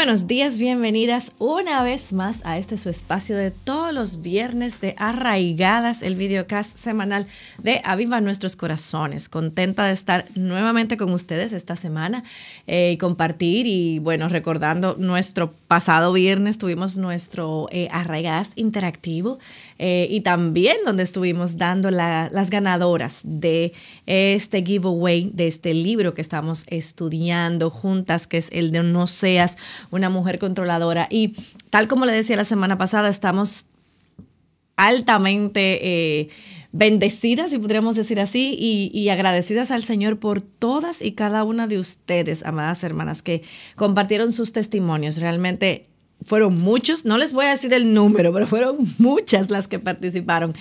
buenos días, bienvenidas una vez más a este su espacio de todos los viernes de Arraigadas, el videocast semanal de Aviva Nuestros Corazones. Contenta de estar nuevamente con ustedes esta semana eh, y compartir y bueno, recordando nuestro pasado viernes tuvimos nuestro eh, Arraigadas interactivo eh, y también donde estuvimos dando las ganadoras de este giveaway, de este libro que estamos estudiando juntas, que es el de No seas una mujer controladora. Y tal como le decía la semana pasada, estamos altamente... Eh, bendecidas, si podríamos decir así, y, y, agradecidas al Señor por todas y cada una de ustedes, amadas hermanas, que compartieron sus testimonios. Realmente fueron muchos, no les voy a decir el número, pero fueron muchas las que participaron.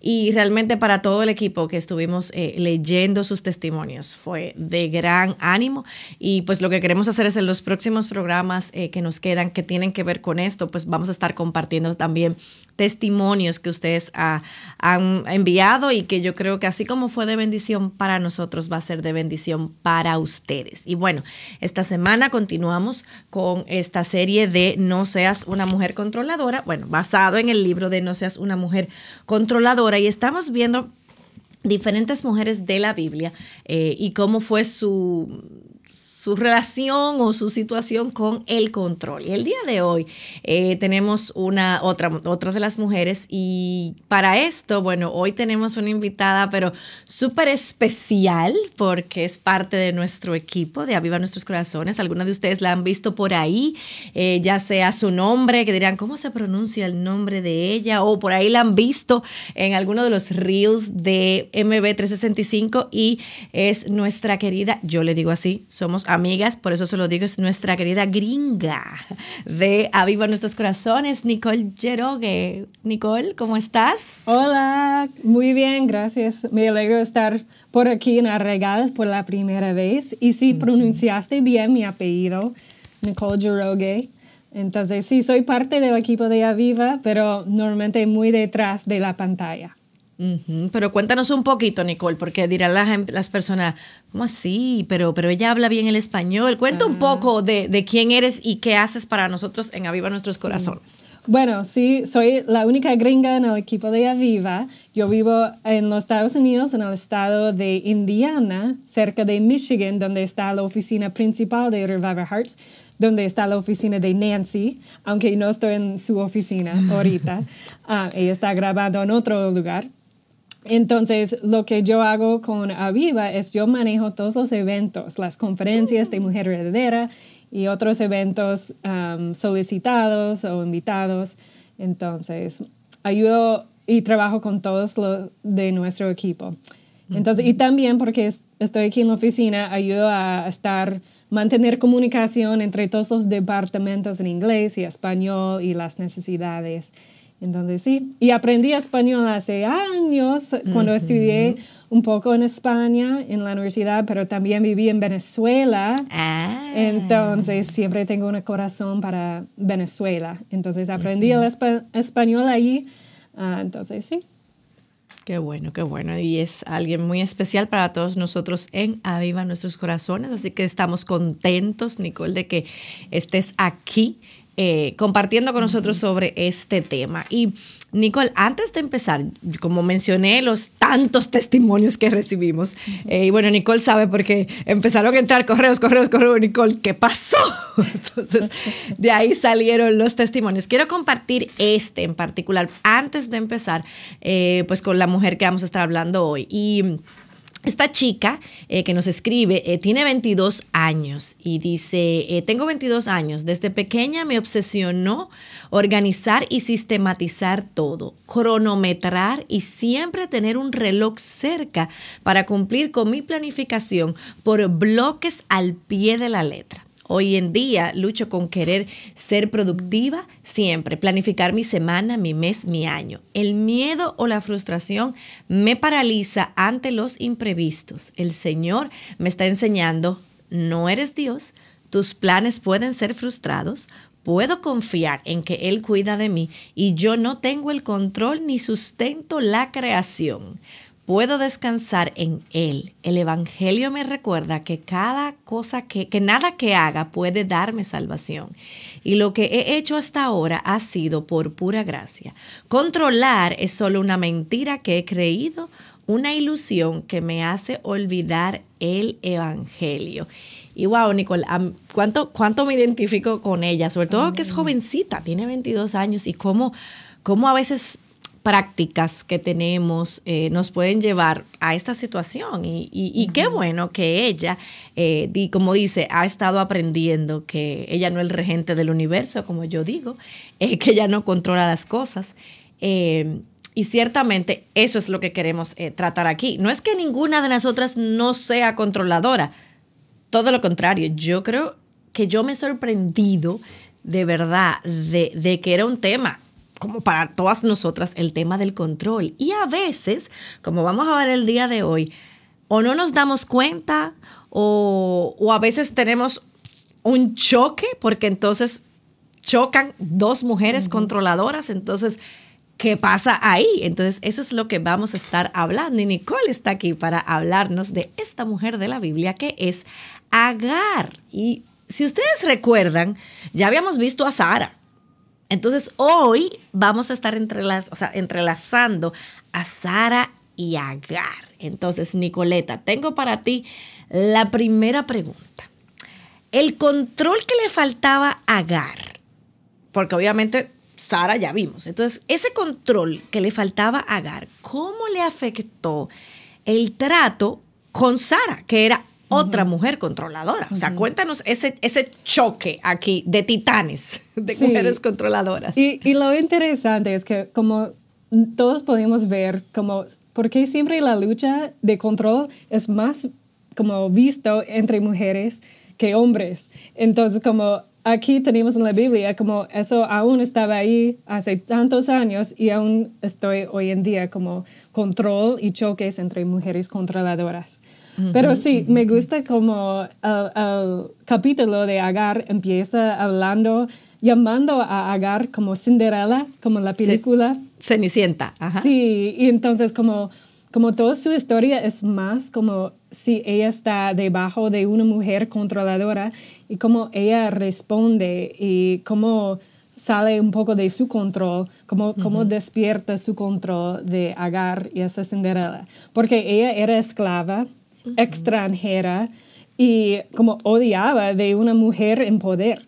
Y realmente para todo el equipo que estuvimos eh, leyendo sus testimonios fue de gran ánimo. Y pues lo que queremos hacer es en los próximos programas eh, que nos quedan, que tienen que ver con esto, pues vamos a estar compartiendo también testimonios que ustedes han enviado y que yo creo que así como fue de bendición para nosotros, va a ser de bendición para ustedes. Y bueno, esta semana continuamos con esta serie de No seas una mujer controladora, bueno, basado en el libro de No seas una mujer controladora y estamos viendo diferentes mujeres de la Biblia eh, y cómo fue su su relación o su situación con el control. Y el día de hoy eh, tenemos una otra, de las mujeres y para esto, bueno, hoy tenemos una invitada, pero súper especial porque es parte de nuestro equipo de Aviva Nuestros Corazones. Algunas de ustedes la han visto por ahí, eh, ya sea su nombre, que dirán, ¿cómo se pronuncia el nombre de ella? O por ahí la han visto en alguno de los reels de MB365 y es nuestra querida, yo le digo así, somos amigas, por eso se lo digo, es nuestra querida gringa de Aviva Nuestros Corazones, Nicole Jerogue Nicole, ¿cómo estás? Hola, muy bien, gracias. Me alegro de estar por aquí en arregadas por la primera vez. Y si pronunciaste bien mi apellido, Nicole Jerogue Entonces, sí, soy parte del equipo de Aviva, pero normalmente muy detrás de la pantalla. Pero cuéntanos un poquito, Nicole, porque dirán las, em, las personas, ¿cómo así? Pero, pero ella habla bien el español. Cuenta un ah. poco de, de, quién eres y qué haces para nosotros en Aviva Nuestros mm. Corazones. Bueno, sí, soy la única gringa en el equipo de Aviva. Yo vivo en los Estados Unidos, en el estado de Indiana, cerca de Michigan, donde está la oficina principal de Reviver Hearts donde está la oficina de Nancy, aunque no estoy en su oficina ahorita. Ah, ella está grabando en otro lugar. Entonces, lo que yo hago con Aviva es yo manejo todos los eventos, las conferencias de mm. Mujer Heredera y otros eventos solicitados o invitados. Entonces, ayudo y trabajo con todos los de nuestro equipo. Entonces, y también porque estoy aquí en la oficina, ayudo a estar, mantener comunicación entre todos los departamentos en inglés y español y las necesidades. Entonces, sí. Y aprendí español hace años cuando estudié un poco en España, en la universidad, pero también viví en Venezuela. Ah. Entonces, siempre tengo un corazón para Venezuela. Entonces, aprendí el español allí, ah, entonces, sí. Qué bueno, qué bueno. Y es alguien muy especial para todos nosotros en Aviva Nuestros Corazones. Así que estamos contentos, Nicole, de que estés aquí eh, compartiendo con nosotros sobre este tema. Y Nicole, antes de empezar, como mencioné, los tantos testimonios que recibimos, eh, y bueno, Nicole sabe porque empezaron a entrar correos, correos, correos, Nicole, ¿qué pasó? Entonces, de ahí salieron los testimonios. Quiero compartir este en particular antes de empezar, eh, pues con la mujer que vamos a estar hablando hoy. Y esta chica eh, que nos escribe eh, tiene 22 años y dice, eh, tengo 22 años, desde pequeña me obsesionó organizar y sistematizar todo, cronometrar y siempre tener un reloj cerca para cumplir con mi planificación por bloques al pie de la letra. Hoy en día lucho con querer ser productiva siempre, planificar mi semana, mi mes, mi año. El miedo o la frustración me paraliza ante los imprevistos. El Señor me está enseñando, no eres Dios, tus planes pueden ser frustrados, puedo confiar en que Él cuida de mí y yo no tengo el control ni sustento la creación puedo descansar en Él. El Evangelio me recuerda que cada cosa que, que nada que haga puede darme salvación. Y lo que he hecho hasta ahora ha sido por pura gracia. Controlar es solo una mentira que he creído, una ilusión que me hace olvidar el Evangelio. Y wow, Nicole, ¿cuánto, cuánto me identifico con ella? Sobre todo que es mm. jovencita, tiene 22 años y cómo, cómo a veces prácticas que tenemos eh, nos pueden llevar a esta situación. Y, qué bueno que ella, eh, como dice, ha estado aprendiendo que ella no es el regente del universo, como yo digo, eh, que ella no controla las cosas. Em, y ciertamente eso es lo que queremos tratar aquí. No es que ninguna de las otras no sea controladora. Todo lo contrario, yo creo que yo me he sorprendido de verdad de, de que era un tema como para todas nosotras, el tema del control. Y a veces, como vamos a ver el día de hoy, o no nos damos cuenta o, a veces tenemos un choque porque entonces chocan dos mujeres controladoras, entonces qué pasa ahí. Entonces, eso es lo que vamos a estar hablando. Y Nicole está aquí para hablarnos de esta mujer de la Biblia que es Agar. Y si ustedes recuerdan, ya habíamos visto a Sara. Entonces hoy vamos a estar entrelazando a Sara y a Agar. Entonces, Nicoleta, tengo para ti la primera pregunta. El control que le faltaba a Agar, porque obviamente Sara ya vimos. Entonces, ese control que le faltaba a Agar, ¿cómo le afectó el trato con Sara, que era otra mujer controladora. O sea, cuéntanos ese, ese choque aquí de titanes, de mujeres controladoras. Y, y, lo interesante es que como todos podemos ver, como, porque siempre la lucha de control es más como visto entre mujeres que hombres. Entonces, como aquí tenemos en la Biblia, como eso aún estaba ahí hace tantos años y aún estoy hoy en día como control y choques entre mujeres controladoras. Pero sí, me gusta como el, capítulo de Agar empieza hablando, llamando a Agar como Cinderella, como la película. Cenicienta, ajá. Sí, y entonces como, como toda su historia es más como si ella está debajo de una mujer controladora y cómo ella responde y cómo sale un poco de su control, como, como despierta su control de Agar y esa Cinderella. Porque ella era esclava extranjera y como odiaba de una mujer en poder.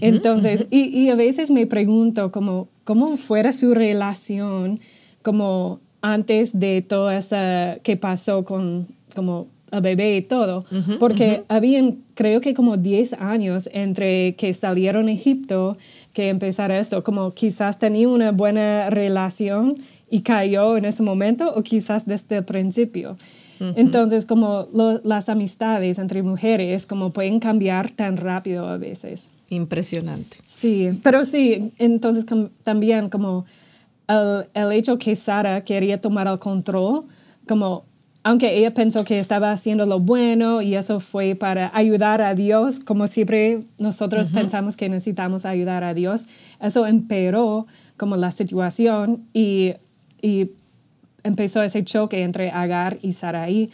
Entonces, y, a veces me pregunto como, cómo fuera su relación como antes de todo eso que pasó con como el bebé y todo, porque habían creo que como 10 años entre que salieron a Egipto que empezara esto, como quizás tenía una buena relación y cayó en ese momento o quizás desde el principio. Entonces, como las amistades entre mujeres, como pueden cambiar tan rápido a veces. Impresionante. Sí, pero sí, entonces también como el, hecho que Sara quería tomar el control, como aunque ella pensó que estaba haciendo lo bueno y eso fue para ayudar a Dios, como siempre nosotros pensamos que necesitamos ayudar a Dios, eso empeoró como la situación y, y empezó ese choque entre Agar y Sarai.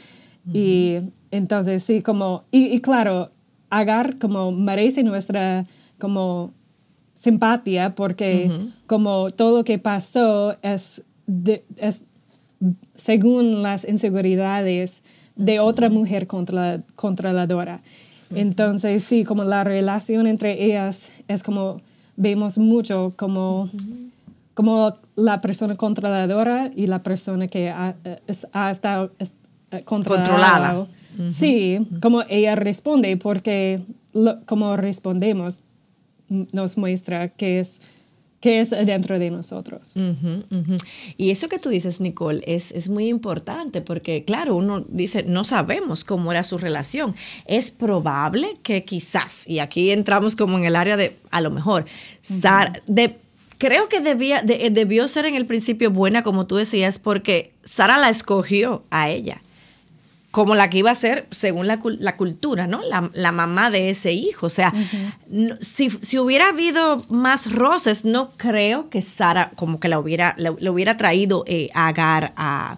Y entonces, sí, como, y, claro, Agar como merece nuestra como simpatía porque como todo lo que pasó es, según las inseguridades de otra mujer contra, controladora. Entonces, sí, como la relación entre ellas es como, vemos mucho como como la persona controladora y la persona que ha, eh, estado eh, controlada. Sí, como ella responde, porque como respondemos nos muestra que es que es dentro de nosotros. Y eso que tú dices, Nicole, es, es, muy importante porque, claro, uno dice, no sabemos cómo era su relación. Es probable que quizás, y aquí entramos como en el área de, a lo mejor, de, creo que debía, eh, debió ser en el principio buena, como tú decías, porque Sara la escogió a ella como la que iba a ser según la, cultura, ¿no? La, mamá de ese hijo. O sea, si, hubiera habido más roces, no creo que Sara como que la hubiera, le, hubiera traído eh, a Agar a,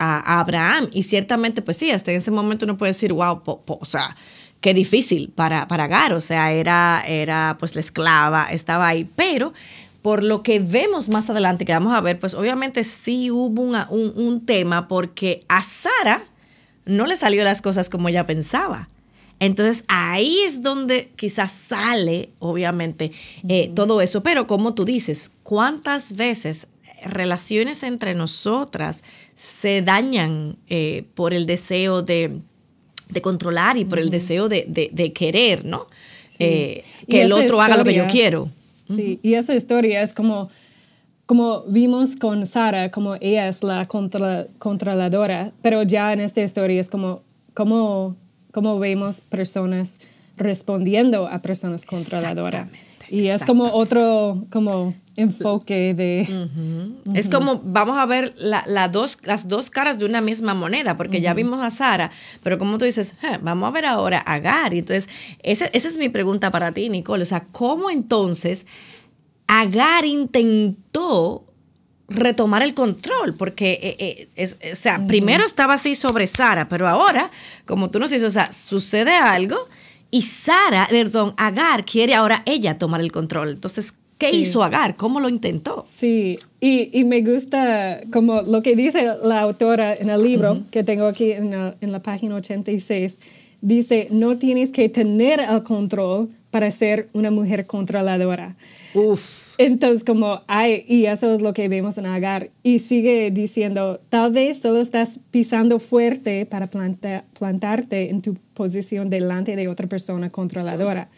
Abraham. Y ciertamente, pues sí, hasta en ese momento uno puede decir, wow, o sea, qué difícil para, para Agar. O sea, era, era pues la esclava, estaba ahí. Pero por lo que vemos más adelante, que vamos a ver, pues obviamente sí hubo un, un, tema porque a Sara no le salió las cosas como ella pensaba. Entonces ahí es donde quizás sale, obviamente, eh, todo eso. Pero como tú dices, ¿cuántas veces relaciones entre nosotras se dañan eh, por el deseo de, controlar y por el deseo de, querer, ¿no? Eh, que el otro haga lo que yo quiero. Sí, y esa historia es como, como vimos con Sara, como ella es la controladora, pero ya en esta historia es como, como, como vemos personas respondiendo a personas controladoras. Y es como otro como enfoque de... Es como, vamos a ver dos, las dos caras de una misma moneda, porque ya vimos a Sara, pero como tú dices, eh, vamos a ver ahora a Gary. Entonces, esa, es mi pregunta para ti, Nicole. O sea, ¿cómo entonces Agar intentó retomar el control, porque, eh, eh, o sea, primero estaba así sobre Sara, pero ahora, como tú nos dices, o sea, sucede algo y Sara, perdón, Agar quiere ahora ella tomar el control. Entonces, ¿qué hizo Agar? ¿Cómo lo intentó? Sí, y, me gusta como lo que dice la autora en el libro que tengo aquí en la, en la página 86. Dice, no tienes que tener el control para ser una mujer controladora. Uf. Entonces, como, ay, y eso es lo que vemos en Agar. Y sigue diciendo, tal vez solo estás pisando fuerte para plantarte en tu posición delante de otra persona controladora.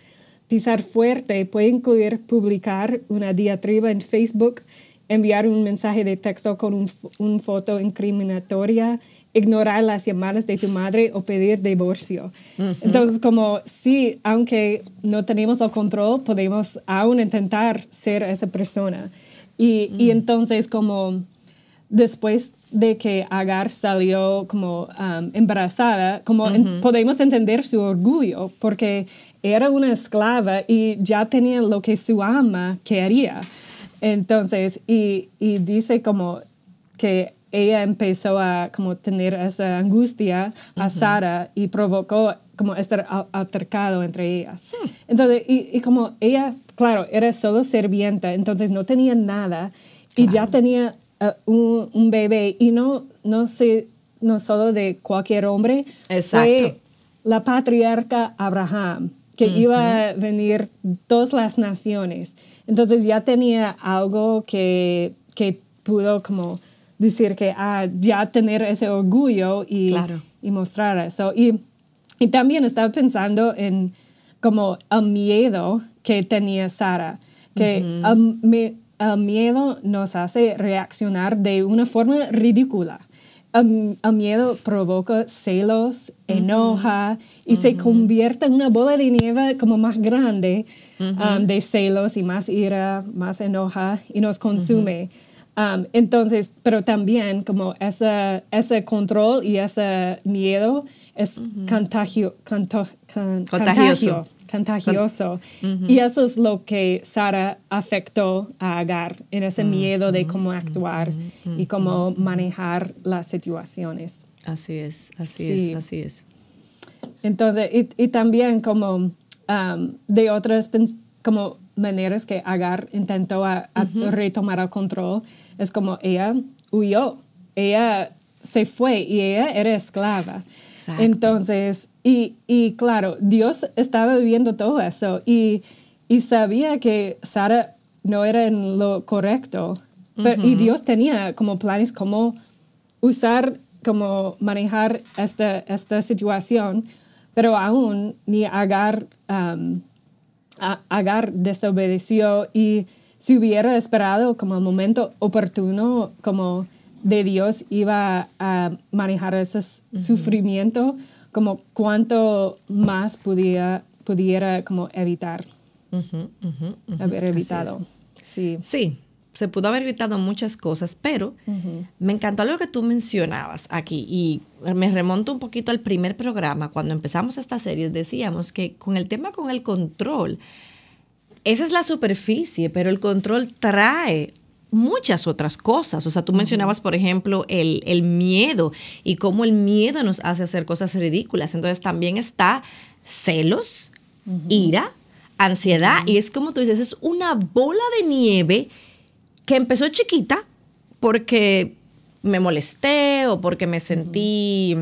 Pisar fuerte puede incluir publicar una diatriba en Facebook, enviar un mensaje de texto con una foto incriminatoria, ignorar las llamadas de tu madre o pedir divorcio. Entonces, como sí, aunque no tenemos el control, podemos aún intentar ser esa persona. Y, mm. entonces, como después de que Agar salió como um, embarazada, como podemos entender su orgullo, porque era una esclava y ya tenía lo que su ama quería. Entonces, y, y dice como que ella empezó a como tener esa angustia a Sara y provocó como este altercado entre ellas. Entonces, y, como ella, claro, era solo servienta, entonces no tenía nada y ya tenía eh, un, bebé y no, no, sé no solo de cualquier hombre, fue la patriarca Abraham, que iba a venir todas las naciones. Entonces ya tenía algo que, que pudo como decir que ah, ya tener ese orgullo y, y mostrar eso. Y, también estaba pensando en como el miedo que tenía Sara, que el, miedo nos hace reaccionar de una forma ridícula. El, miedo provoca celos, enoja y se convierte en una bola de nieve como más grande um, de celos y más ira, más enoja y nos consume. Um, entonces, pero también como esa, ese control y ese miedo es contagio, contagioso. contagioso. Y eso es lo que Sara afectó a Agar en ese mm, miedo de mm, cómo mm, actuar y cómo manejar las situaciones. Así es, así es, así es. Entonces, y, también como um, de otras como maneras que Agar intentó retomar el control es como ella huyó, ella se fue y ella era esclava. Entonces, y, claro, Dios estaba viviendo todo eso y, sabía que Sara no era en lo correcto. Y Dios tenía como planes cómo usar, como manejar esta, situación, pero aún ni Agar, um, Agar desobedeció y si hubiera esperado como el momento oportuno, como de Dios iba a manejar ese sufrimiento, como cuánto más podía, pudiera como evitar, haber evitado. Sí. sí, se pudo haber evitado muchas cosas, pero me encantó lo que tú mencionabas aquí y me remonto un poquito al primer programa, cuando empezamos esta serie, decíamos que con el tema con el control, esa es la superficie, pero el control trae muchas otras cosas. O sea, tú mencionabas, por ejemplo, el, miedo y cómo el miedo nos hace hacer cosas ridículas. Entonces también está celos, ira, ansiedad. Y es como tú dices, es una bola de nieve que empezó chiquita porque me molesté o porque me sentí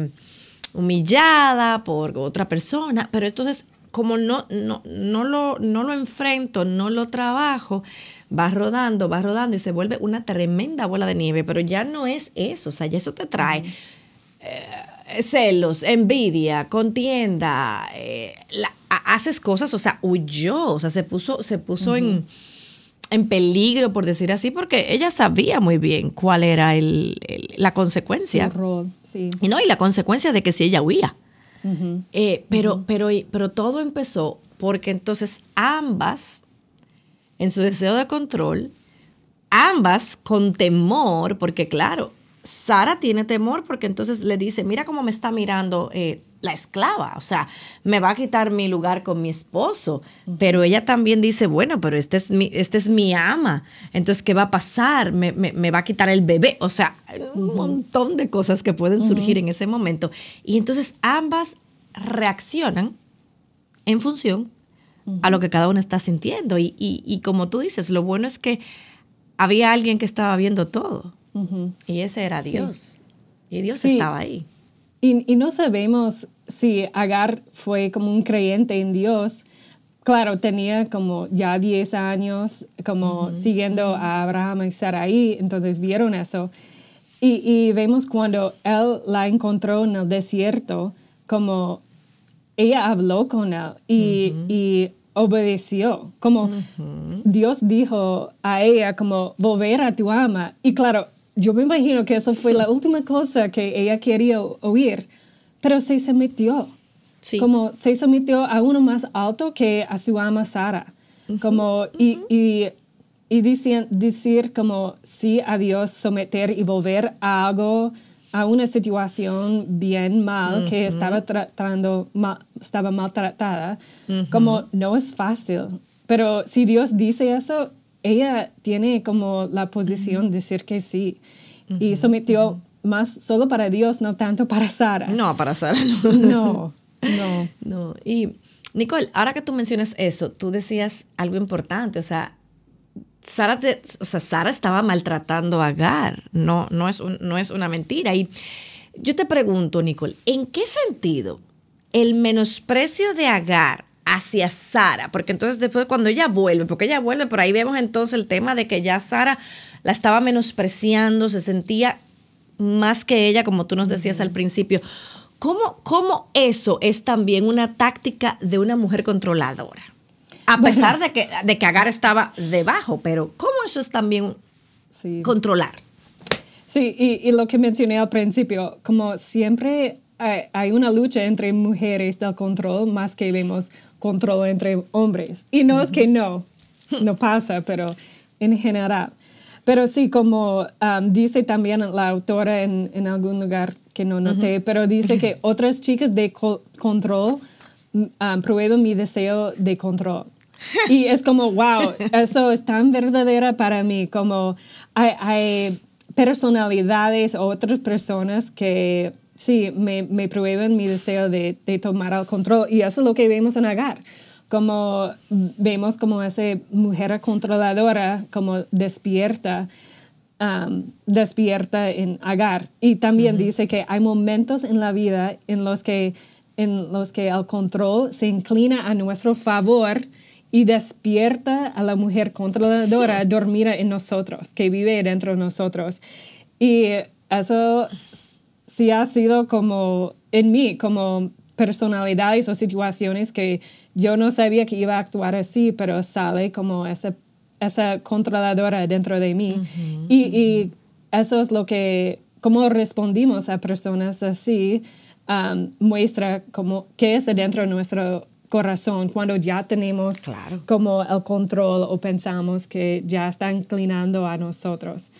humillada por otra persona. Pero entonces como no, no, no, lo, no lo enfrento, no lo trabajo, va rodando, va rodando y se vuelve una tremenda bola de nieve, pero ya no es eso, o sea, ya eso te trae eh, celos, envidia, contienda, eh, haces cosas, o sea, huyó, o sea, se puso, se puso en, en, peligro, por decir así, porque ella sabía muy bien cuál era el, la consecuencia. sí. Y no, y la consecuencia de que si ella huía. Eh, pero, pero, pero todo empezó porque entonces ambas, en su deseo de control, ambas con temor, porque claro, Sara tiene temor porque entonces le dice, mira cómo me está mirando eh, la esclava, o sea, me va a quitar mi lugar con mi esposo, pero ella también dice, bueno, pero este es mi, este es mi ama, entonces, ¿qué va a pasar? Me, va a quitar el bebé, o sea, un montón de cosas que pueden surgir en ese momento. Y entonces ambas reaccionan en función a lo que cada una está sintiendo. Y, como tú dices, lo bueno es que había alguien que estaba viendo todo, y ese era Dios, y Dios estaba ahí. Y, no sabemos si Agar fue como un creyente en Dios. Claro, tenía como ya 10 años, como siguiendo a Abraham y Sarai, entonces vieron eso. Y, vemos cuando él la encontró en el desierto, como ella habló con él y, obedeció. Como Dios dijo a ella, como, volver a tu ama. Y claro, yo me imagino que eso fue la última cosa que ella quería oír, pero se sometió. Como se sometió a uno más alto que a su ama Sara. Como, y, y, dicen, decir como sí a Dios, someter y volver a algo, a una situación bien mal, que estaba, tratando, estaba maltratada, como no es fácil. Pero si Dios dice eso, ella tiene como la posición de decir que sí. Y sometió más solo para Dios, no tanto para Sara. No, para Sara no. No, no. Y Nicole, ahora que tú mencionas eso, tú decías algo importante, o sea, Sara, Sara estaba maltratando a Agar, no, no, es no es una mentira. Y yo te pregunto, Nicole, ¿en qué sentido el menosprecio de Agar hacia Sara, porque entonces después cuando ella vuelve, porque ella vuelve, por ahí vemos entonces el tema de que ya Sara la estaba menospreciando, se sentía más que ella, como tú nos decías al principio. ¿Cómo, ¿Cómo eso es también una táctica de una mujer controladora? A pesar de, que, de que Agar estaba debajo, pero ¿cómo eso es también controlar? Sí, y, lo que mencioné al principio, como siempre hay, eh, hay, una lucha entre mujeres del control, más que vemos control entre hombres. Y no es que no, no pasa, pero en general. Pero sí, como um, dice también la autora en, algún lugar que no noté, pero dice que otras chicas de control um, mi deseo de control. Y es como, wow, eso es tan verdadera para mí, como hay, personalidades personalidades, otras personas que sí, me, me prohíben mi deseo de, tomar el control. Y eso es lo que vemos en Agar. Como vemos como esa mujer controladora, como despierta, um, despierta en Agar. Y también dice que hay momentos en la vida en los que, en los que el control se inclina a nuestro favor y despierta a la mujer controladora dormida en nosotros, que vive dentro de nosotros. Y eso sí ha sido como en mí, como personalidades o situaciones que yo no sabía que iba a actuar así, pero sale como esa, esa controladora dentro de mí. y, eso es lo que, cómo respondimos a personas así, muestra como qué es dentro de nuestro corazón cuando ya tenemos claro. como el control o pensamos que ya está inclinando a nosotros.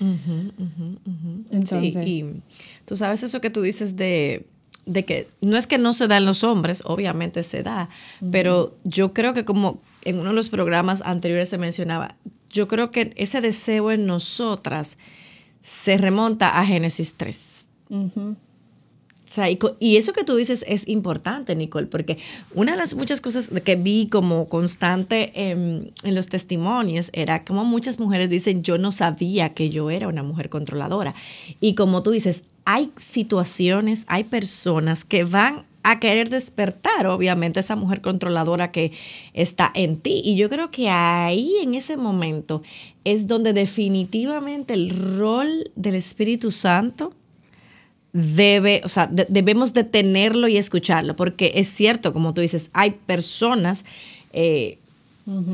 Entonces, sí, y tú sabes eso que tú dices de, de, que no es que no se da en los hombres, obviamente se da, pero yo creo que como en uno de los programas anteriores se mencionaba, yo creo que ese deseo en nosotras se remonta a Génesis 3 y, eso que tú dices es importante, Nicole, porque una de las muchas cosas que vi como constante en, en los testimonios era como muchas mujeres dicen, yo no sabía que yo era una mujer controladora. Y como tú dices, hay situaciones, hay personas que van a querer despertar, obviamente, esa mujer controladora que está en ti. Y yo creo que ahí, en ese momento, es donde definitivamente el rol del Espíritu Santo debe, o sea, debemos detenerlo y escucharlo, porque es cierto, como tú dices, hay personas eh,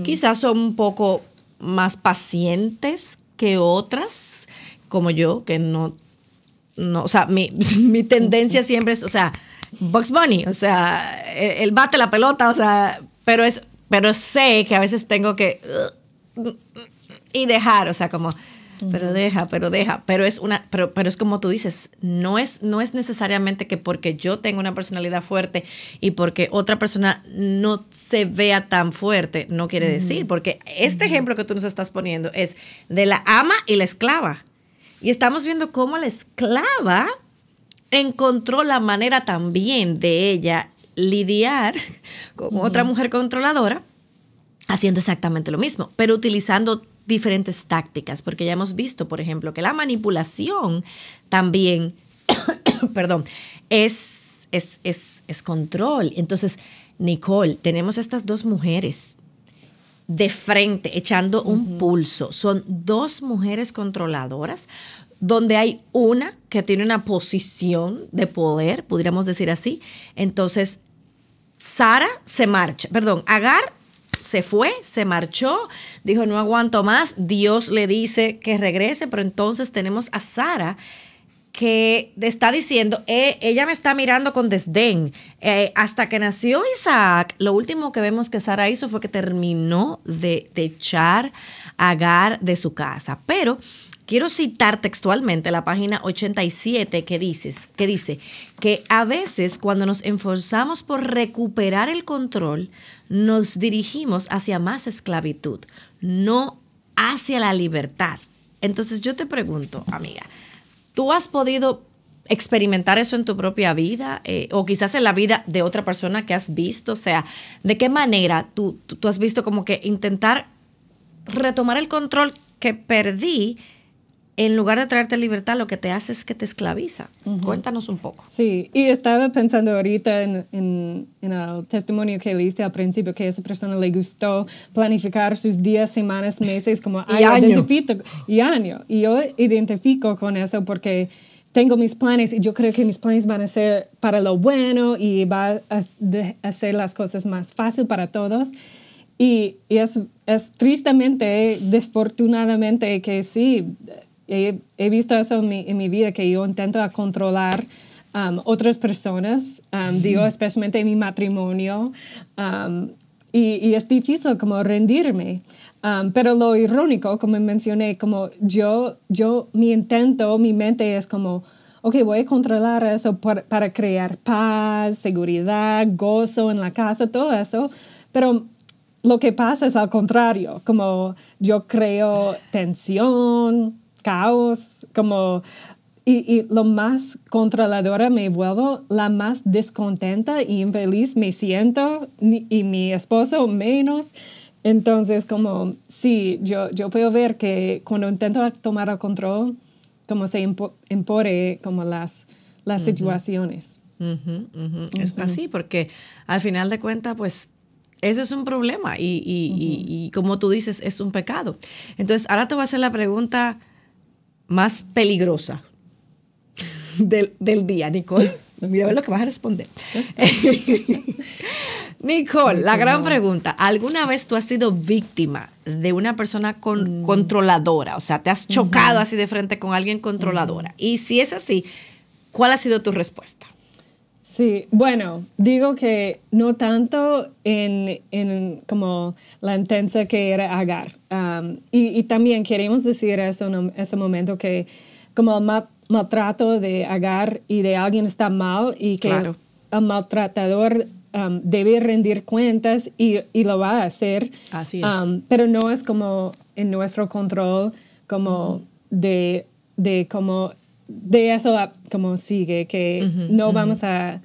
quizás son un poco más pacientes que otras, como yo, que no, no o sea, mi, tendencia siempre es, o sea, Box Bunny, o sea, e, el bate la pelota, o sea, pero es, pero sé que a veces tengo que uh, uh, uh, y dejar, o sea, como pero deja, pero deja, pero es una, pero, pero es como tú dices, no es, no es necesariamente que porque yo tengo una personalidad fuerte y porque otra persona no se vea tan fuerte, no quiere decir, porque este ejemplo que tú nos estás poniendo es de la ama y la esclava. Y estamos viendo cómo la esclava encontró la manera también de ella lidiar con otra mujer controladora haciendo exactamente lo mismo, pero utilizando diferentes tácticas, porque ya hemos visto, por ejemplo, que la manipulación también, perdón, es es, control. Entonces, Nicole, tenemos estas dos mujeres de frente, echando un pulso. Son dos mujeres controladoras, donde hay una que tiene una posición de poder, pudiéramos decir así. Entonces, Sara se marcha, perdón, Agar se fue, se marchó, dijo no aguanto más, Dios le dice que regrese, pero entonces tenemos a Sara que está diciendo, eh, ella me está mirando con desdén. Eh, hasta que nació Isaac, lo último que vemos que Sara hizo fue que terminó de, echar a Agar de su casa. Pero Quiero citar textualmente la página 87 que, dices, que dice que a veces cuando nos esforzamos por recuperar el control, nos dirigimos hacia más esclavitud, no hacia la libertad. Entonces yo te pregunto, amiga, ¿tú has podido experimentar eso en tu propia vida eh, o quizás en la vida de otra persona que has visto? O sea, ¿de qué manera tú, tú has visto como que intentar retomar el control que perdí en lugar de traerte libertad, lo que te hace es que te esclaviza. Cuéntanos un poco. Sí, y estaba pensando ahorita en, el testimonio que leíste al principio, que a esa persona le gustó planificar sus días, semanas, meses, como y año. y año. Y yo identifico con eso porque tengo mis planes y yo creo que mis planes van a ser para lo bueno y va a hacer las cosas más fácil para todos. Y, es, es tristemente, desfortunadamente, que sí, he, visto eso en mi, vida, que yo intento controlar a um, otras personas, um, digo, especialmente en mi matrimonio, um, y, es difícil como rendirme. pero lo irónico, como mencioné, como yo, yo, mi intento, mi mente es como, ok, voy a controlar eso para crear paz, seguridad, gozo en la casa, todo eso, pero lo que pasa es al contrario, como yo creo tensión, caos, como... Y, lo más controladora me vuelvo, la más descontenta y e infeliz me siento, y mi esposo menos. Entonces, como, sí, yo, yo puedo ver que cuando intento tomar el control, como se empore como las, las situaciones. Es así, porque al final de cuentas, pues, eso es un problema y, y, como tú dices, es un pecado. Entonces, ahora te voy a hacer la pregunta más peligrosa del, día, Nicole. Mira a ver lo que vas a responder. Nicole, la gran pregunta. ¿Alguna vez tú has sido víctima de una persona mm. controladora? O sea, te has chocado así de frente con alguien controladora. Y si es así, ¿cuál ha sido tu respuesta? Sí, bueno, digo que no tanto en, como la intensa que era Agar. Um, y, también queremos decir eso en ese momento que como el maltrato de Agar y de alguien está mal y que el maltratador um, debe rendir cuentas y, lo va a hacer. Así es. Um, pero no es como en nuestro control como de, de como de eso ah, como sigue, que no vamos a,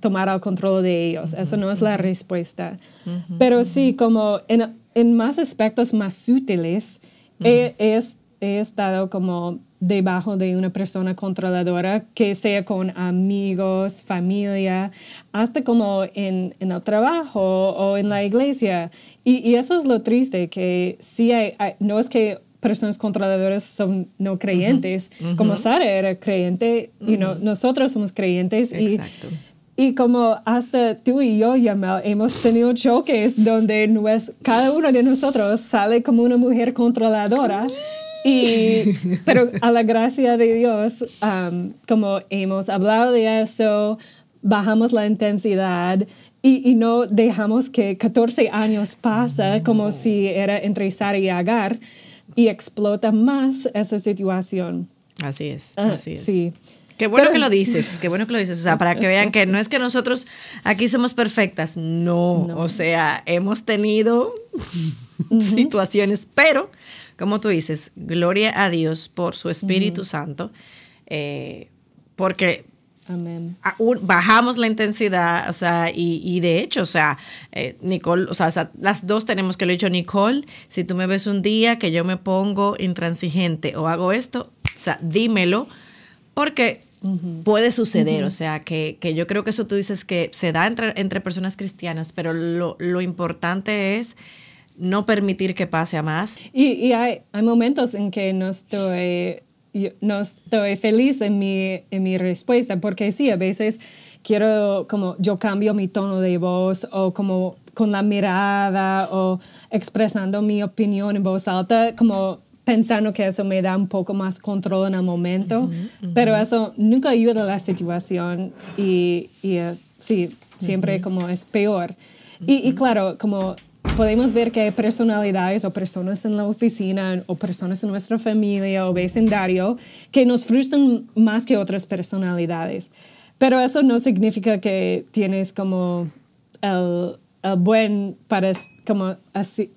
tomar el control de ellos. eso no es la respuesta. Pero sí, como en, más aspectos más útiles, he, he, estado como debajo de una persona controladora, que sea con amigos, familia, hasta como en, el trabajo o en la iglesia. Y, eso es lo triste, que sí, no es que personas controladoras son no creyentes, como Sara era creyente, y nosotros somos creyentes y, y como hasta tú y yo, Yamal, hemos tenido choques donde cada uno de nosotros sale como una mujer controladora. Y, pero a la gracia de Dios, um, como hemos hablado de eso, bajamos la intensidad y, no dejamos que 14 años pasa como si era entre Sara y Agar, y explota más esa situación. Así es, ah, así es. Sí. Qué bueno que lo dices, qué bueno que lo dices. O sea, para que vean que no es que nosotros aquí somos perfectas, no. O sea, hemos tenido situaciones, pero como tú dices, gloria a Dios por su Espíritu Santo, eh, porque Amén. Ah, bajamos la intensidad, o sea, y, de hecho, o sea, eh, Nicole, o sea, las dos tenemos que lo he dicho, Nicole, si tú me ves un día que yo me pongo intransigente o hago esto, o sea, dímelo, porque puede suceder, o sea, que, yo creo que eso tú dices que se da entre, personas cristianas, pero lo, importante es no permitir que pase a más. Y, hay, hay, momentos en que no estoy eh, no estoy feliz en mi, en mi respuesta, porque sí, a veces quiero como yo cambio mi tono de voz o como con la mirada o expresando mi opinión en voz alta, como pensando que eso me da un poco más control en el momento, pero eso nunca ayuda a la situación y, eh, sí, siempre como es peor. Y, y, claro, como podemos ver que hay personalidades o personas en la oficina o personas en nuestra familia o vecindario que nos frustran más que otras personalidades. Pero eso no significa que tienes como el, buen para como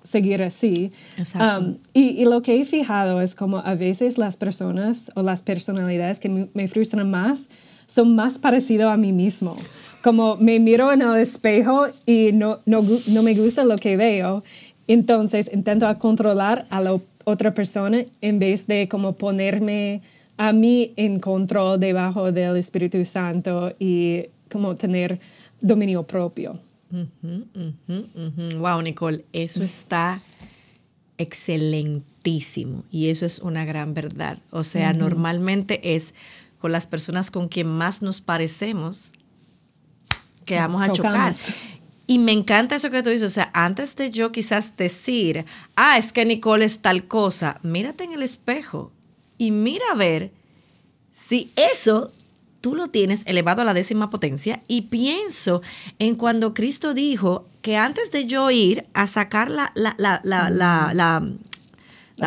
seguir así. Exacto. Um, y, lo que he fijado es como a veces las personas o las personalidades que me, me frustran más son más parecidos a mí mismo como me miro en el espejo y no, no, no me gusta lo que veo, entonces intento controlar a la otra persona en vez de como ponerme a mí en control debajo del Espíritu Santo y como tener dominio propio. Wow, Nicole, eso está excelentísimo y eso es una gran verdad. O sea, normalmente es con las personas con quien más nos parecemos que vamos a chocar. Y me encanta eso que tú dices, o sea, antes de yo quizás decir, ah, es que Nicole es tal cosa, mírate en el espejo y mira a ver si eso tú lo tienes elevado a la décima potencia y pienso en cuando Cristo dijo que antes de yo ir a sacar la, la,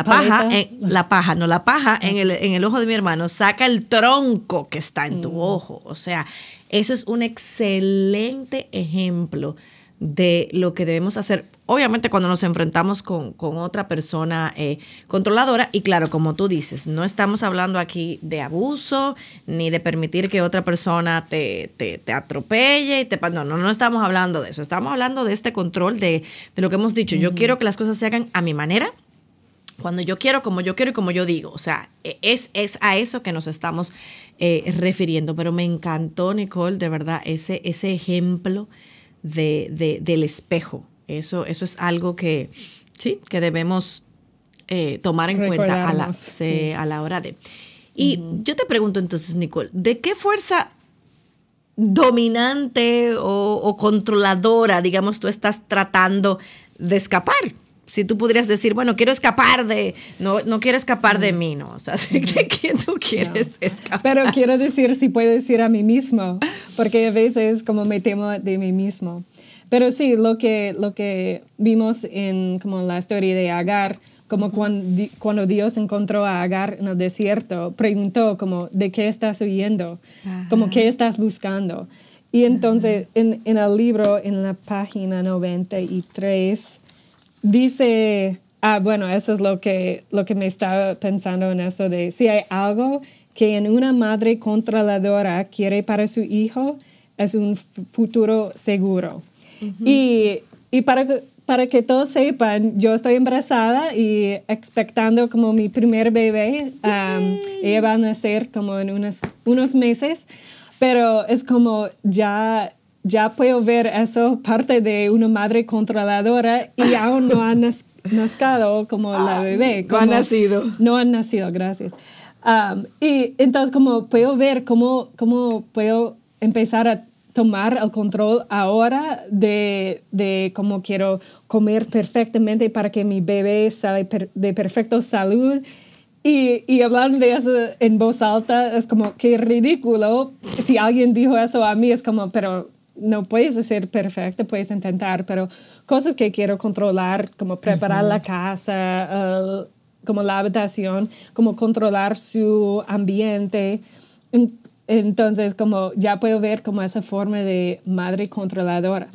paja, la paja, no, la paja en ah. el, en el ojo de mi hermano, saca el tronco que está en tu mm. ojo. O sea, eso es un excelente ejemplo de lo que debemos hacer, obviamente cuando nos enfrentamos con, otra persona eh, controladora, y claro, como tú dices, no estamos hablando aquí de abuso, ni de permitir que otra persona te, te, atropelle, y te, no, no, no estamos hablando de eso, estamos hablando de este control, de, lo que hemos dicho, yo quiero que las cosas se hagan a mi manera, cuando yo quiero, como yo quiero y como yo digo. O sea, e, es, es a eso que nos estamos eh, refiriendo. Pero me encantó, Nicole, de verdad, ese, ese ejemplo de, del espejo. Eso, eso es algo que, sí, que debemos eh, tomar en cuenta a la, a la hora de... Y yo te pregunto entonces, Nicole, ¿de qué fuerza dominante o, o controladora, digamos, tú estás tratando de escapar? si tú pudieras decir, bueno, quiero escapar de, no, no quiero escapar de mí, ¿no? O sea, ¿de quién tú quieres escapar? Pero quiero decir, si puedo decir a mí mismo, porque a veces como me temo de mí mismo. Pero sí, lo que, lo que vimos en como la historia de Agar, como cuando, cuando Dios encontró a Agar en el desierto, preguntó como, ¿de qué estás huyendo? Como, ¿qué estás buscando? Y entonces en, en, el libro, en la página 93, dice, ah, bueno, eso es lo que, lo que me estaba pensando en eso de si hay algo que en una madre controladora quiere para su hijo, es un futuro seguro. Y, y para, para que todos sepan, yo estoy embarazada y expectando como mi primer bebé. ella va a nacer como en unos, unos meses, pero es como ya ya puedo ver eso parte de una madre controladora y aún no han nacido como la ah, bebé. no ha nacido. No han nacido, gracias. y entonces como puedo ver cómo, cómo puedo empezar a tomar el control ahora de, de, cómo quiero comer perfectamente para que mi bebé esté de perfecto salud. Y, y hablar de eso en voz alta es como que ridículo. Si alguien dijo eso a mí es como, pero no puedes ser perfecto, puedes intentar, pero cosas que quiero controlar, como preparar la casa, eh, como la habitación, como controlar su ambiente. Entonces, como ya puedo ver como esa forma de madre controladora.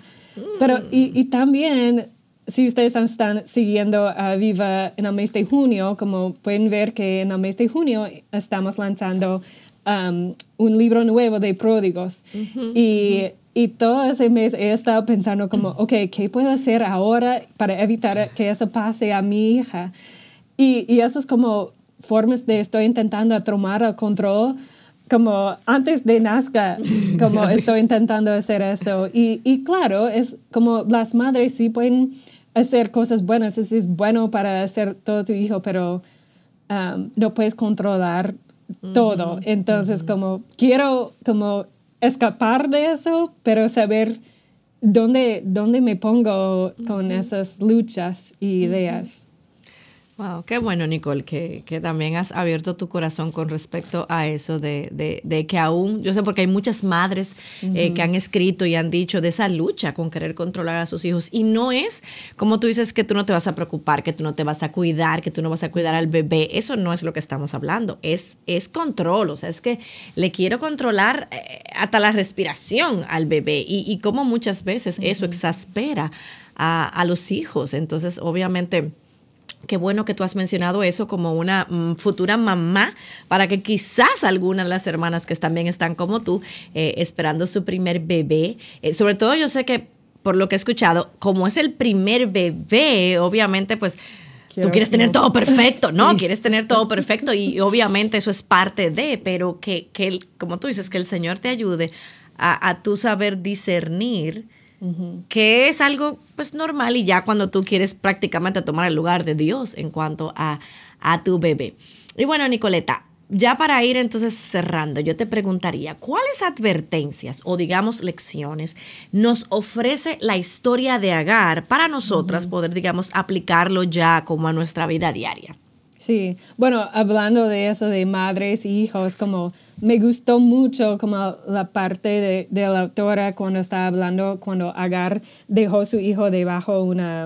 Pero, mm. y, también, si ustedes están siguiendo a Viva en el mes de junio, como pueden ver que en el mes de junio estamos lanzando um, un libro nuevo de pródigos. y y todo ese mes he estado pensando como, ok, ¿qué puedo hacer ahora para evitar que eso pase a mi hija? Y, y eso es como formas de estoy intentando tomar el control, como antes de nazca, como estoy intentando hacer eso. Y, y claro, es como las madres sí pueden hacer cosas buenas, es, bueno para hacer todo tu hijo, pero um, no puedes controlar todo. Entonces, como quiero como escapar de eso, pero saber dónde, dónde me pongo con esas luchas y ideas. Wow, qué bueno, Nicole, que, también has abierto tu corazón con respecto a eso de, de, que aún, yo sé porque hay muchas madres eh, que han escrito y han dicho de esa lucha con querer controlar a sus hijos. Y no es como tú dices que tú no te vas a preocupar, que tú no te vas a cuidar, que tú no vas a cuidar al bebé. Eso no es lo que estamos hablando. Es, es control. O sea, es que le quiero controlar eh, hasta la respiración al bebé. Y, y como muchas veces eso exaspera a, a los hijos. Entonces, obviamente Qué bueno que tú has mencionado eso como una mm, futura mamá para que quizás algunas de las hermanas que también están como tú eh, esperando su primer bebé, eh, sobre todo yo sé que por lo que he escuchado, como es el primer bebé, obviamente pues... tú quieres tener todo perfecto, ¿no? Quieres tener todo perfecto y obviamente eso es parte de, pero que, como tú dices, que el Señor te ayude a, a tú saber discernir que es algo pues normal y ya cuando tú quieres prácticamente tomar el lugar de Dios en cuanto a, tu bebé. Y bueno, Nicoleta, ya para ir entonces cerrando, yo te preguntaría, ¿cuáles advertencias o digamos lecciones nos ofrece la historia de Agar para nosotras poder digamos aplicarlo ya como a nuestra vida diaria? Sí, bueno, hablando de eso de madres y hijos, como me gustó mucho como la parte de, la autora cuando está hablando, cuando Agar dejó su hijo debajo una,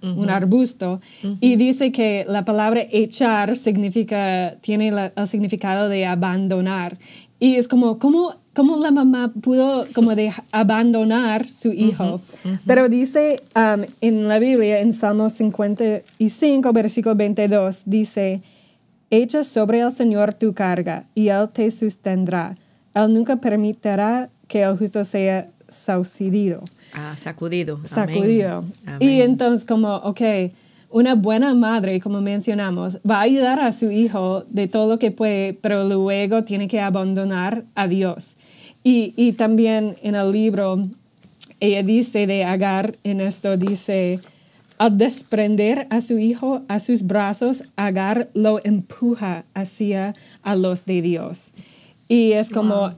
un arbusto y dice que la palabra echar significa, tiene el significado de abandonar y es como, ¿cómo, cómo la mamá pudo como de abandonar su hijo? Pero dice um, en la Biblia, en Salmo 55, versículo 22, dice, echa sobre el Señor tu carga y Él te sustendrá. Él nunca permitirá que el justo sea sacudido. Ah, sacudido. Sacudido. Y entonces como, ok una buena madre, como mencionamos, va a ayudar a su hijo de todo lo que puede, pero luego tiene que abandonar a Dios. Y, también en el libro, ella dice de Agar, en esto dice, al desprender a su hijo a sus brazos, Agar lo empuja hacia a los de Dios. Y es como,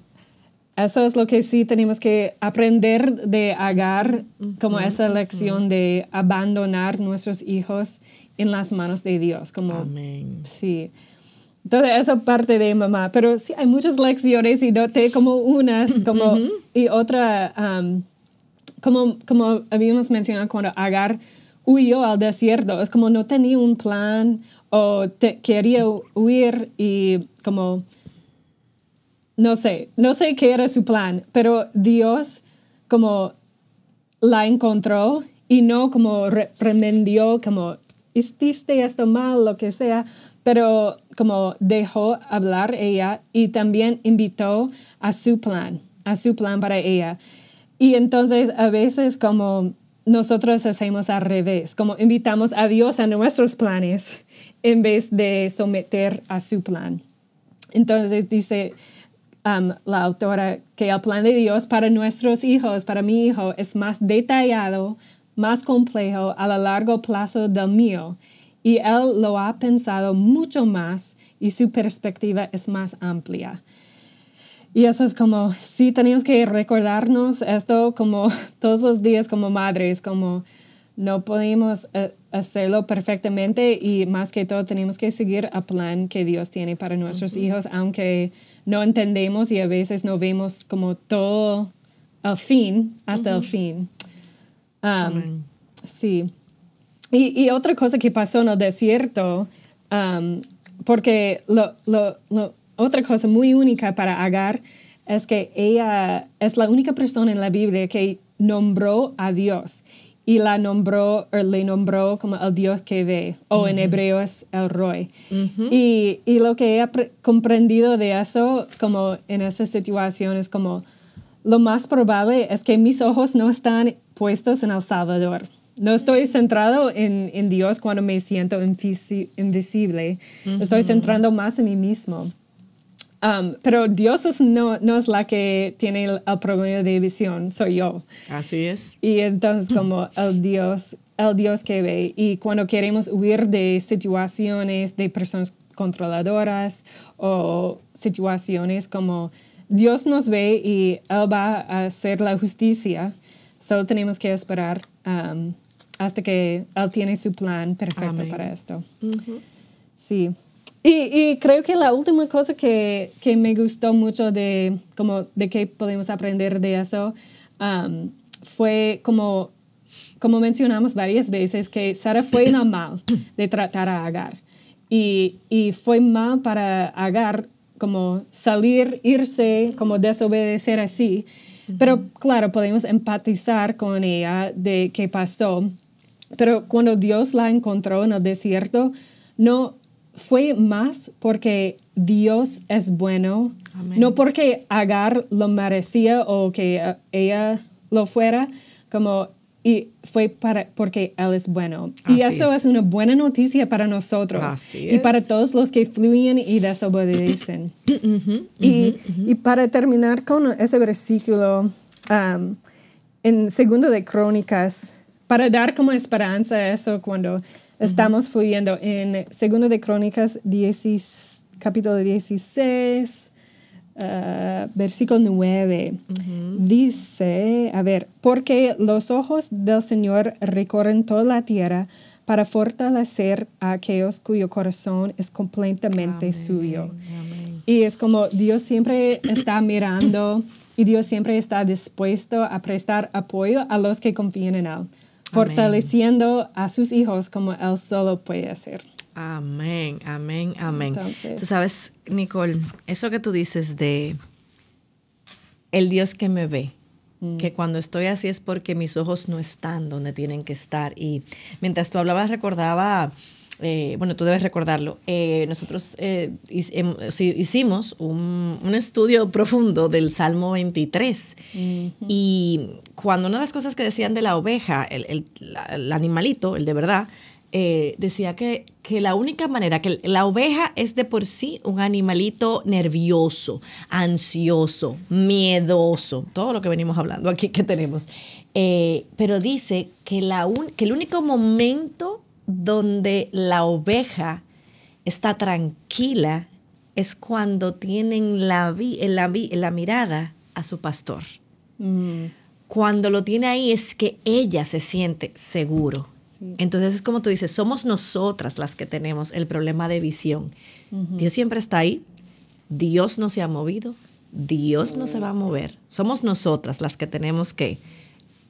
eso es lo que sí tenemos que aprender de Agar, como esa lección de abandonar nuestros hijos en las manos de Dios. Como, Amén. Sí. Entonces, eso parte de mamá. Pero sí, hay muchas lecciones y noté como unas, como, y otra, um, como, como habíamos mencionado cuando Agar huyó al desierto, es como no tenía un plan o quería huir y como no sé, no sé qué era su plan, pero Dios como la encontró y no como reprendió, como hiciste esto mal, lo que sea, pero como dejó hablar ella y también invitó a su plan, a su plan para ella. Y entonces a veces como nosotros hacemos al revés, como invitamos a Dios a nuestros planes en vez de someter a su plan. Entonces dice la autora, que el plan de Dios para nuestros hijos, para mi hijo, es más detallado, más complejo a largo plazo del mío. Y él lo ha pensado mucho más y su perspectiva es más amplia. Y eso es como, sí, tenemos que recordarnos esto como todos los días como madres, como no podemos eh, hacerlo perfectamente y más que todo tenemos que seguir el plan que Dios tiene para nuestros hijos, aunque no entendemos y a veces no vemos como todo el fin hasta el fin. Um, sí. Y, otra cosa que pasó en el desierto, um, porque otra cosa muy única para Agar es que ella es la única persona en la Biblia que nombró a Dios y la nombró, le nombró como el Dios que ve, o en hebreo es el Roy. y, y, lo que he comprendido de eso, como en esta situación, es como lo más probable es que mis ojos no están puestos en El Salvador. No estoy centrado en, en Dios cuando me siento invisible. Estoy centrando más en mí mismo. Um, pero Dios no, es la que tiene el, promedio problema de visión, soy yo. Así es. Y entonces como el Dios, el Dios que ve. Y cuando queremos huir de situaciones de personas controladoras o situaciones como Dios nos ve y Él va a hacer la justicia, solo tenemos que esperar um, hasta que Él tiene su plan perfecto para esto. Sí. Y, creo que la última cosa que, que, me gustó mucho de, como, de que podemos aprender de eso um, fue como, como mencionamos varias veces, que Sara fue una mal de tratar a Agar. Y, y, fue mal para Agar como salir, irse, como desobedecer así. Pero claro, podemos empatizar con ella de qué pasó. Pero cuando Dios la encontró en el desierto, no fue más porque Dios es bueno, no porque Agar lo merecía o que eh, ella lo fuera, como y fue para porque él es bueno. y eso es. una buena noticia para nosotros y para todos los que fluyen y desobedecen. y, y, para terminar con ese versículo um, en segundo de Crónicas para dar como esperanza eso cuando Estamos fluyendo en eh, Segundo de Crónicas capítulo 16, ah, versículo 9. Dice, a ver, porque los ojos del Señor recorren toda la tierra para fortalecer a aquellos cuyo corazón es completamente suyo. Y es como Dios siempre está mirando y Dios siempre está dispuesto a prestar apoyo a los que confían en Él fortaleciendo a sus hijos como Él solo puede hacer. Amén, amén, amén. tú sabes, Nicole, eso que tú dices de el Dios que me ve, mm. que cuando estoy así es porque mis ojos no están donde tienen que estar. Y mientras tú hablabas, recordaba eh, bueno, tú debes recordarlo, eh, nosotros eh, em, hicimos un, estudio profundo del Salmo 23 y cuando una de las cosas que decían de la oveja, el, animalito, el de verdad, decía que, que la única manera, que la oveja es de por sí un animalito nervioso, ansioso, miedoso, todo lo que venimos hablando aquí que tenemos, pero dice que, la que el único momento donde la oveja está tranquila es cuando tienen la, eh, la, mirada a su pastor. Mm. Cuando lo tiene ahí es que ella se siente seguro. Entonces es como tú dices, somos nosotras las que tenemos el problema de visión. Dios siempre está ahí, Dios no se ha movido, Dios no se va a mover. Somos nosotras las que tenemos que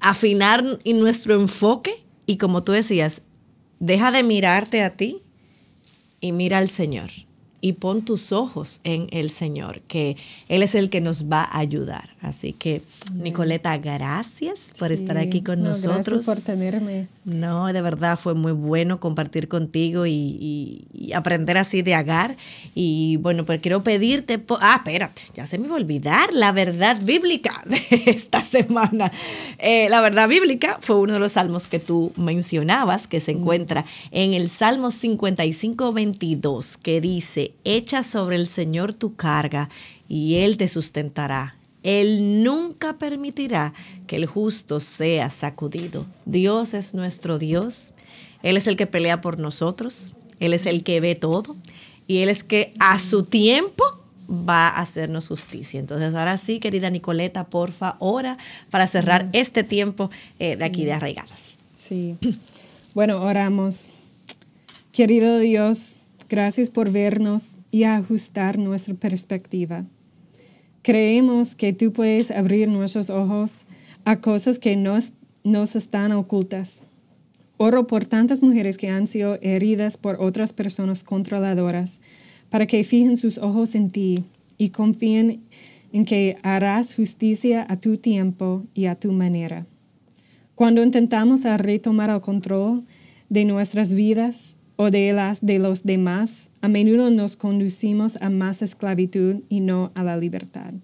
afinar nuestro enfoque y como tú decías, Deja de mirarte a ti y mira al Señor. Y pon tus ojos en el Señor, que Él es el que nos va a ayudar. Así que, Nicoleta, gracias por estar aquí con nosotros. Gracias por tenerme. No, de verdad fue muy bueno compartir contigo y, aprender así de agar. Y bueno, pues quiero pedirte. Ah, espérate, ya se me iba a olvidar la verdad bíblica de esta semana. Eh, la verdad bíblica fue uno de los salmos que tú mencionabas, que se encuentra en el Salmo 55, 22, que dice: Echa sobre el Señor tu carga y Él te sustentará él nunca permitirá que el justo sea sacudido. Dios es nuestro Dios. Él es el que pelea por nosotros. Él es el que ve todo. Y Él es que a su tiempo va a hacernos justicia. Entonces, ahora sí, querida Nicoleta, porfa, ora para cerrar este tiempo eh, de aquí de Arraigadas. Sí. Bueno, oramos. Querido Dios, gracias por vernos y ajustar nuestra perspectiva. Creemos que tú puedes abrir nuestros ojos a cosas que nos, están ocultas. Oro por tantas mujeres que han sido heridas por otras personas controladoras, para que fijen sus ojos en ti y confíen en que harás justicia a tu tiempo y a tu manera. Cuando intentamos retomar el control de nuestras vidas, o de las de los demás, a menudo nos conducimos a más esclavitud y no a la libertad.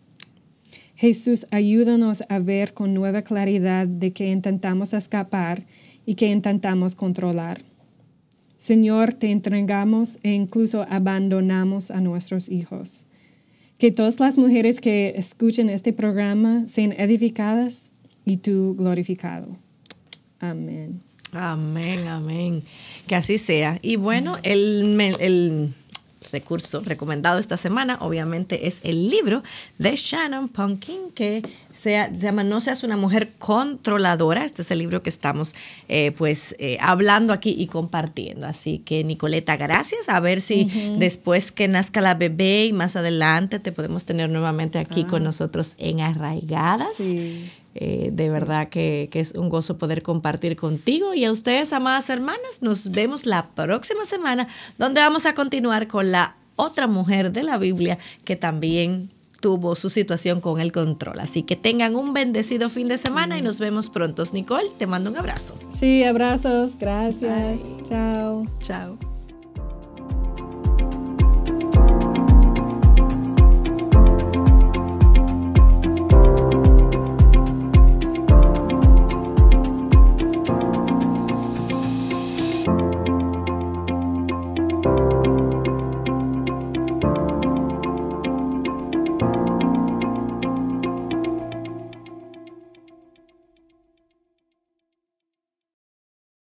Jesús, ayúdanos a ver con nueva claridad de que intentamos escapar y que intentamos controlar. Señor, te entregamos e incluso abandonamos a nuestros hijos. Que todas las mujeres que escuchen este programa sean edificadas y tú glorificado. Amén. Amén, amén. Que así sea. Y bueno, el, recurso recomendado esta semana obviamente es el libro de Shannon Punkin que se llama No seas una mujer controladora. Este es el libro que estamos eh, pues eh, hablando aquí y compartiendo. Así que Nicoleta, gracias. A ver si después que nazca la bebé y más adelante te podemos tener nuevamente aquí ah. con nosotros en Arraigadas. Eh, de verdad que, es un gozo poder compartir contigo y a ustedes, amadas hermanas, nos vemos la próxima semana donde vamos a continuar con la otra mujer de la Biblia que también tuvo su situación con el control. Así que tengan un bendecido fin de semana y nos vemos prontos. Nicole, te mando un abrazo. Sí, abrazos, gracias. Chao. Chao.